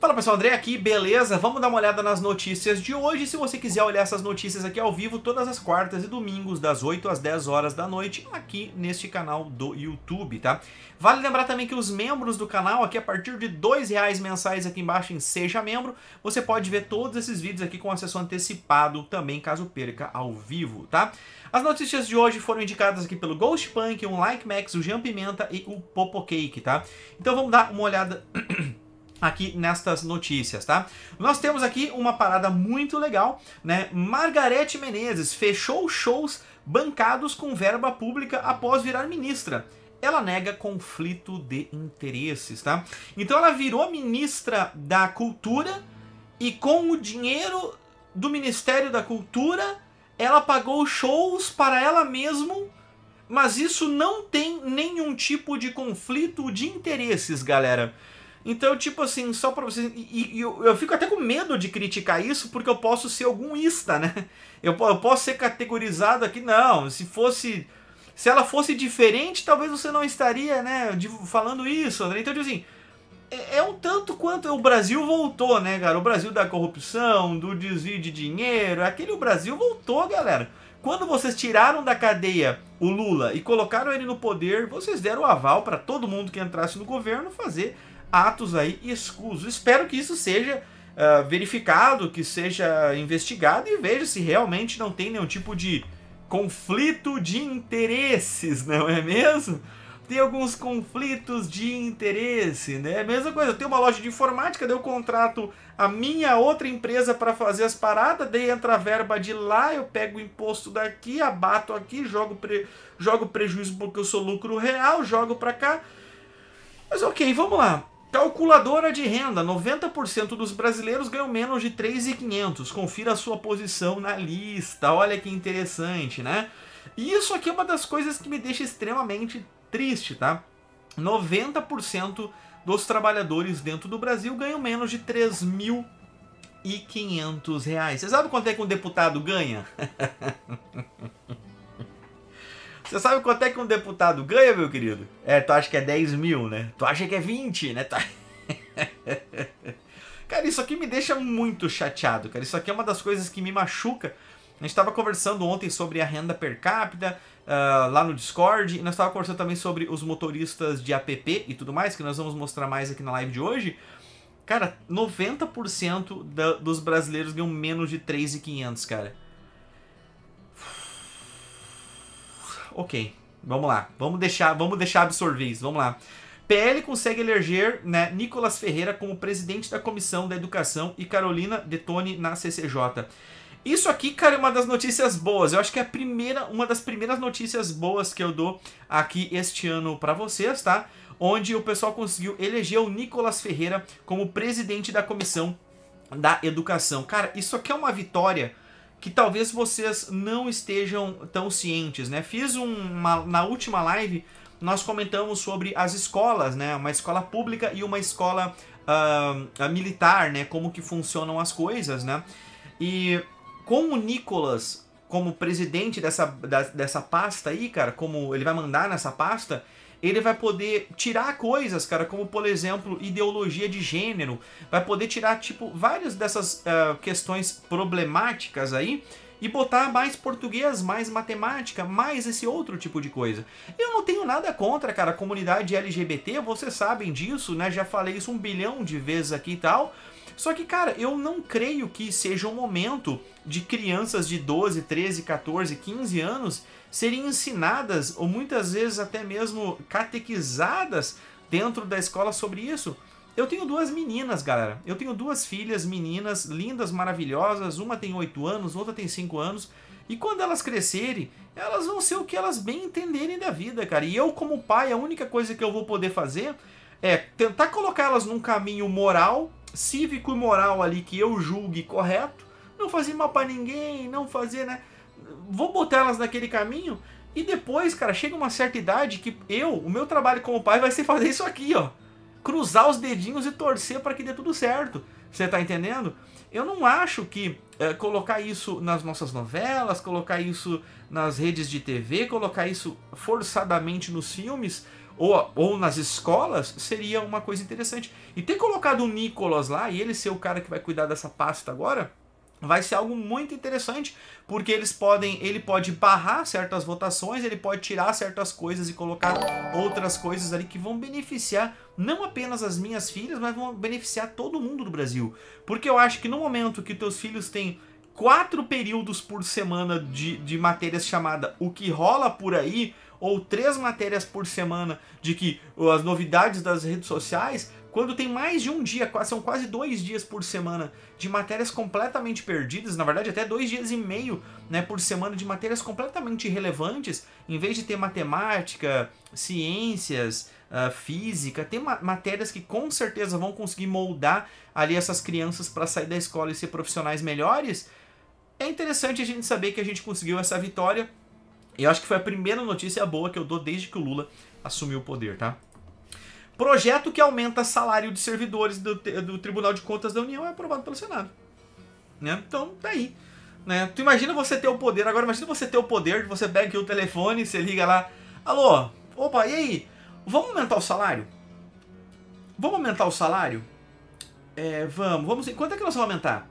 Fala pessoal, André aqui, beleza? Vamos dar uma olhada nas notícias de hoje. Se você quiser olhar essas notícias aqui ao vivo, todas as quartas e domingos, das 8 às 10 horas da noite, aqui neste canal do YouTube, tá? Vale lembrar também que os membros do canal, aqui a partir de R$ reais mensais aqui embaixo em Seja Membro, você pode ver todos esses vídeos aqui com acesso antecipado também, caso perca ao vivo, tá? As notícias de hoje foram indicadas aqui pelo Ghost Punk, um Like Max, o Jean Pimenta e o Popo Cake, tá? Então vamos dar uma olhada aqui nestas notícias, tá? Nós temos aqui uma parada muito legal, né? Margarete Menezes fechou shows bancados com verba pública após virar ministra. Ela nega conflito de interesses, tá? Então ela virou ministra da Cultura e com o dinheiro do Ministério da Cultura, ela pagou shows para ela mesma mas isso não tem nenhum tipo de conflito de interesses, galera. Então, tipo assim, só pra vocês. E, e eu, eu, fico até com medo de criticar isso, porque eu posso ser algum ista, né? Eu, eu posso ser categorizado aqui, não. Se fosse. Se ela fosse diferente, talvez você não estaria, né, de, falando isso, André. Então, tipo assim, é, é, um tanto quanto o Brasil voltou, né, cara? O Brasil da corrupção, do desvio de dinheiro, aquele Brasil voltou, galera. Quando vocês tiraram da cadeia o Lula e colocaram ele no poder, vocês deram o aval para todo mundo que entrasse no governo fazer atos aí escusos. Espero que isso seja uh, verificado, que seja investigado e veja se realmente não tem nenhum tipo de conflito de interesses, não é mesmo? Tem alguns conflitos de interesse, né? Mesma coisa, eu tenho uma loja de informática, daí eu contrato a minha outra empresa para fazer as paradas, daí entra a verba de lá, eu pego o imposto daqui, abato aqui, jogo, pre... jogo prejuízo porque eu sou lucro real, jogo para cá. Mas ok, vamos lá. Calculadora de renda: 90% dos brasileiros ganham menos de 3,500. Confira a sua posição na lista. Olha que interessante, né? E isso aqui é uma das coisas que me deixa extremamente triste, tá? 90% dos trabalhadores dentro do Brasil ganham menos de 3 mil e reais. Você sabe quanto é que um deputado ganha? Você sabe quanto é que um deputado ganha, meu querido? É, tu acha que é 10 mil, né? Tu acha que é 20, né? Tá... cara, isso aqui me deixa muito chateado, cara. Isso aqui é uma das coisas que me machuca. A gente estava conversando ontem sobre a renda per capita uh, lá no Discord e nós estávamos conversando também sobre os motoristas de app e tudo mais, que nós vamos mostrar mais aqui na live de hoje. Cara, 90% da, dos brasileiros ganham menos de 3.500, cara. Ok, vamos lá. Vamos deixar, vamos deixar absorver isso. Vamos lá. PL consegue eleger né, Nicolas Ferreira como presidente da Comissão da Educação e Carolina Detone na CCJ. Isso aqui, cara, é uma das notícias boas. Eu acho que é a primeira, uma das primeiras notícias boas que eu dou aqui este ano para vocês, tá? Onde o pessoal conseguiu eleger o Nicolas Ferreira como presidente da Comissão da Educação. Cara, isso aqui é uma vitória que talvez vocês não estejam tão cientes, né? Fiz uma na última live nós comentamos sobre as escolas, né? Uma escola pública e uma escola uh, militar, né? Como que funcionam as coisas, né? E com o Nicolas como presidente dessa, da, dessa pasta aí, cara, como ele vai mandar nessa pasta, ele vai poder tirar coisas, cara, como por exemplo, ideologia de gênero, vai poder tirar, tipo, várias dessas uh, questões problemáticas aí e botar mais português, mais matemática, mais esse outro tipo de coisa. Eu não tenho nada contra, cara, a comunidade LGBT, vocês sabem disso, né? Já falei isso um bilhão de vezes aqui e tal. Só que, cara, eu não creio que seja o momento de crianças de 12, 13, 14, 15 anos serem ensinadas ou muitas vezes até mesmo catequizadas dentro da escola sobre isso. Eu tenho duas meninas, galera. Eu tenho duas filhas meninas lindas, maravilhosas. Uma tem 8 anos, outra tem 5 anos. E quando elas crescerem, elas vão ser o que elas bem entenderem da vida, cara. E eu, como pai, a única coisa que eu vou poder fazer é tentar colocá-las num caminho moral cívico e moral ali que eu julgue correto, não fazer mal para ninguém, não fazer, né? Vou botar elas naquele caminho e depois, cara, chega uma certa idade que eu, o meu trabalho como pai vai ser fazer isso aqui, ó. Cruzar os dedinhos e torcer para que dê tudo certo. Você tá entendendo? Eu não acho que é, colocar isso nas nossas novelas, colocar isso nas redes de TV, colocar isso forçadamente nos filmes ou, ou nas escolas, seria uma coisa interessante. E ter colocado o Nicolas lá e ele ser o cara que vai cuidar dessa pasta agora, vai ser algo muito interessante, porque eles podem, ele pode barrar certas votações, ele pode tirar certas coisas e colocar outras coisas ali que vão beneficiar não apenas as minhas filhas, mas vão beneficiar todo mundo do Brasil. Porque eu acho que no momento que teus filhos têm quatro períodos por semana de, de matérias chamada O que rola por aí, ou três matérias por semana de que as novidades das redes sociais, quando tem mais de um dia, são quase dois dias por semana de matérias completamente perdidas, na verdade até dois dias e meio né, por semana de matérias completamente irrelevantes, em vez de ter matemática, ciências, uh, física, tem ma matérias que com certeza vão conseguir moldar ali essas crianças para sair da escola e ser profissionais melhores. É interessante a gente saber que a gente conseguiu essa vitória eu acho que foi a primeira notícia boa que eu dou desde que o Lula assumiu o poder, tá? Projeto que aumenta salário de servidores do, do Tribunal de Contas da União é aprovado pelo Senado. Né? Então, tá aí. Né? Tu imagina você ter o poder, agora imagina você ter o poder, você pega o telefone, você liga lá, alô, opa, e aí? Vamos aumentar o salário? Vamos aumentar o salário? É, vamos, vamos. Quanto é que nós vamos aumentar?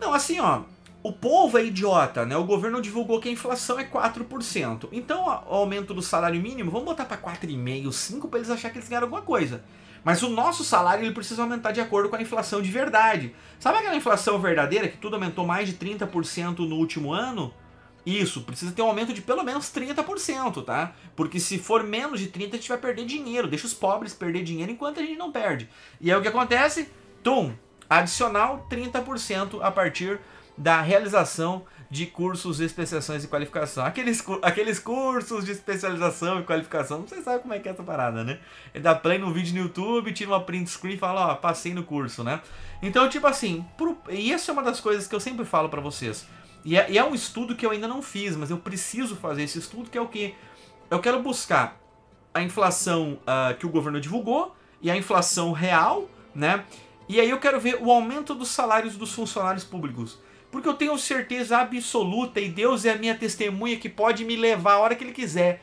Não, assim, ó, o povo é idiota, né? O governo divulgou que a inflação é 4%. Então, o aumento do salário mínimo, vamos botar para 4,5, 5 para eles acharem que eles ganharam alguma coisa. Mas o nosso salário ele precisa aumentar de acordo com a inflação de verdade. Sabe aquela inflação verdadeira que tudo aumentou mais de 30% no último ano? Isso, precisa ter um aumento de pelo menos 30%, tá? Porque se for menos de 30%, a gente vai perder dinheiro. Deixa os pobres perder dinheiro enquanto a gente não perde. E aí o que acontece? Tum! Adicional 30% a partir da realização de cursos, especializações e qualificação. Aqueles, aqueles cursos de especialização e qualificação, você sabe como é que é essa parada, né? Ele dá play no vídeo no YouTube, tira uma print screen e fala, ó, passei no curso, né? Então, tipo assim, pro... e isso é uma das coisas que eu sempre falo para vocês. E é, e é um estudo que eu ainda não fiz, mas eu preciso fazer esse estudo, que é o que? Eu quero buscar a inflação uh, que o governo divulgou e a inflação real, né? E aí eu quero ver o aumento dos salários dos funcionários públicos. Porque eu tenho certeza absoluta e Deus é a minha testemunha que pode me levar a hora que Ele quiser.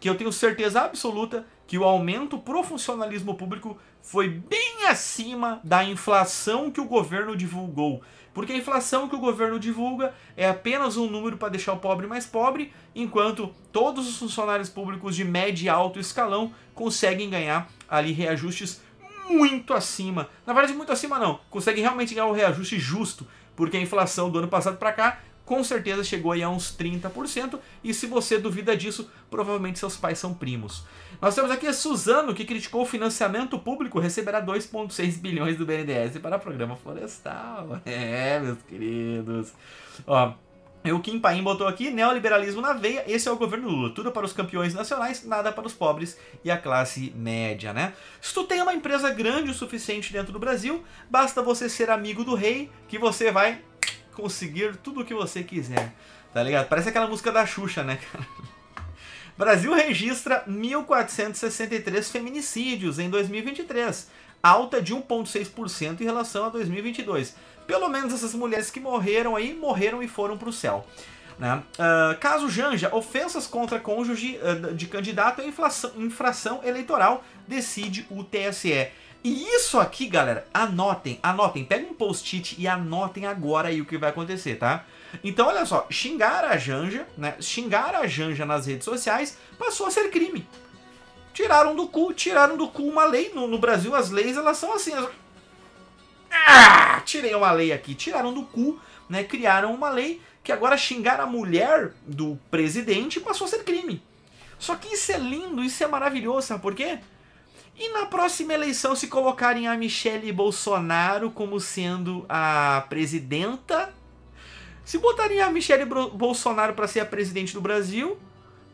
Que eu tenho certeza absoluta que o aumento pro funcionalismo público foi bem acima da inflação que o governo divulgou. Porque a inflação que o governo divulga é apenas um número para deixar o pobre mais pobre, enquanto todos os funcionários públicos de médio e alto escalão conseguem ganhar ali reajustes muito acima. Na verdade, muito acima não, conseguem realmente ganhar um reajuste justo porque a inflação do ano passado para cá com certeza chegou aí a uns 30%, e se você duvida disso, provavelmente seus pais são primos. Nós temos aqui a Suzano, que criticou o financiamento público, receberá 2,6 bilhões do BNDES para o programa florestal. É, meus queridos. Ó, o Kim Paim botou aqui, neoliberalismo na veia, esse é o governo Lula. Tudo para os campeões nacionais, nada para os pobres e a classe média, né? Se tu tem uma empresa grande o suficiente dentro do Brasil, basta você ser amigo do rei que você vai conseguir tudo o que você quiser, tá ligado? Parece aquela música da Xuxa, né, cara? Brasil registra 1.463 feminicídios em 2023, alta de 1,6% em relação a 2022 pelo menos essas mulheres que morreram aí, morreram e foram para o céu. Né? Uh, caso Janja, ofensas contra cônjuge uh, de candidato é infração eleitoral, decide o TSE. E isso aqui, galera, anotem, anotem, peguem um post-it e anotem agora aí o que vai acontecer, tá? Então, olha só, xingar a Janja, né? Xingar a Janja nas redes sociais passou a ser crime. Tiraram do cu, tiraram do cu uma lei. No, no Brasil, as leis, elas são assim, elas ah, tirei uma lei aqui. Tiraram do cu, né? Criaram uma lei que agora xingar a mulher do presidente passou a ser crime. Só que isso é lindo, isso é maravilhoso, sabe por quê? E na próxima eleição, se colocarem a Michelle Bolsonaro como sendo a presidenta, se botarem a Michelle Bolsonaro para ser a presidente do Brasil,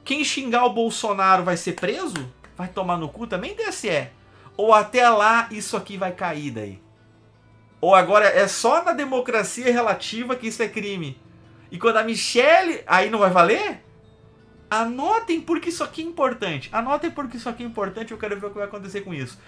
quem xingar o Bolsonaro vai ser preso? Vai tomar no cu também, DSE? Ou até lá isso aqui vai cair daí? Ou agora é só na democracia relativa que isso é crime. E quando a Michelle. Aí não vai valer? Anotem porque isso aqui é importante. Anotem porque isso aqui é importante. Eu quero ver o que vai acontecer com isso.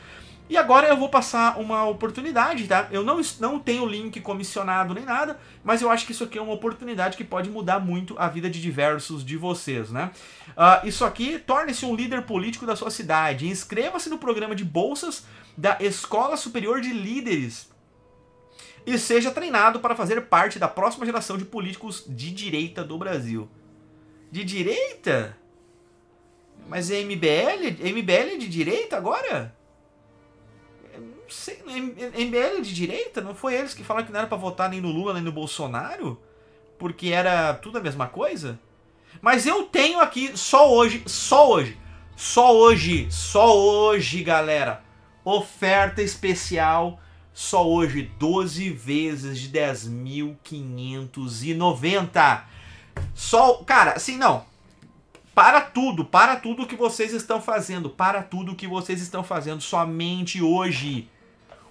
E agora eu vou passar uma oportunidade, tá? Eu não, não tenho link comissionado nem nada, mas eu acho que isso aqui é uma oportunidade que pode mudar muito a vida de diversos de vocês, né? Uh, isso aqui, torne-se um líder político da sua cidade. Inscreva-se no programa de bolsas da Escola Superior de Líderes e seja treinado para fazer parte da próxima geração de políticos de direita do Brasil. De direita? Mas é MBL? MBL é de direita agora? Não sei, né? MBL é de direita? Não foi eles que falaram que não era para votar nem no Lula nem no Bolsonaro? Porque era tudo a mesma coisa? Mas eu tenho aqui só hoje, só hoje, só hoje, só hoje, galera, oferta especial só hoje 12 vezes de 10.590. Só, cara, assim não. Para tudo, para tudo que vocês estão fazendo, para tudo que vocês estão fazendo somente hoje.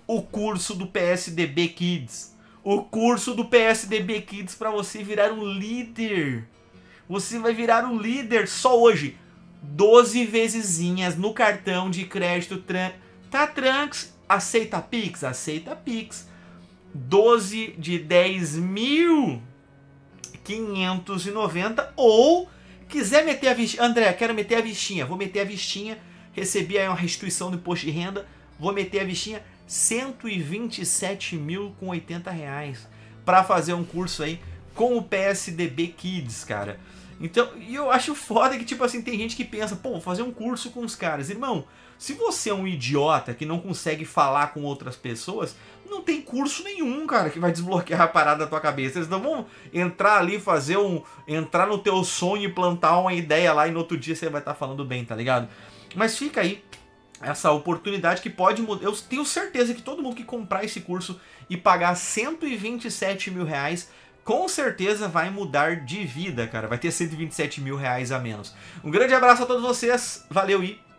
O curso do PSDB Kids, o curso do PSDB Kids para você virar um líder. Você vai virar um líder só hoje. 12 vezesinhas no cartão de crédito Tran Tá Trunks, Aceita Pix? Aceita Pix. 12 de 10.590 ou quiser meter a vistinha, André, quero meter a vistinha, vou meter a vistinha, recebi aí uma restituição do imposto de renda, vou meter a vistinha 127.080 mil com reais para fazer um curso aí com o PSDB Kids, cara. Então, e eu acho foda que, tipo assim, tem gente que pensa, pô, vou fazer um curso com os caras. Irmão, se você é um idiota que não consegue falar com outras pessoas, não tem curso nenhum, cara, que vai desbloquear a parada da tua cabeça. Eles não vão entrar ali, fazer um. entrar no teu sonho e plantar uma ideia lá e no outro dia você vai estar tá falando bem, tá ligado? Mas fica aí essa oportunidade que pode mudar. Eu tenho certeza que todo mundo que comprar esse curso e pagar 127 mil reais. Com certeza vai mudar de vida, cara. Vai ter 127 mil reais a menos. Um grande abraço a todos vocês. Valeu e